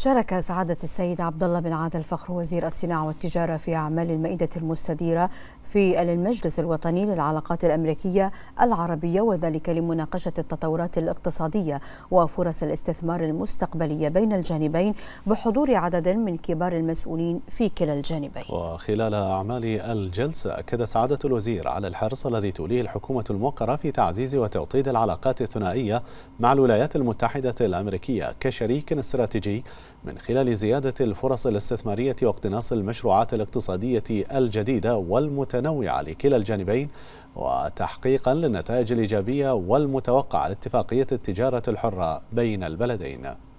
شارك سعادة السيد عبد الله بن عادل الفخر وزير الصناعة والتجارة في أعمال المائدة المستديرة في المجلس الوطني للعلاقات الأمريكية العربية وذلك لمناقشة التطورات الاقتصادية وفرص الاستثمار المستقبلية بين الجانبين بحضور عدد من كبار المسؤولين في كلا الجانبين. وخلال أعمال الجلسة أكد سعادة الوزير على الحرص الذي توليه الحكومة الموقرة في تعزيز وتوطيد العلاقات الثنائية مع الولايات المتحدة الأمريكية كشريك استراتيجي من خلال زيادة الفرص الاستثمارية واقتناص المشروعات الاقتصادية الجديدة والمتنوعة لكلا الجانبين وتحقيقا للنتائج الإيجابية والمتوقعة لاتفاقية التجارة الحرة بين البلدين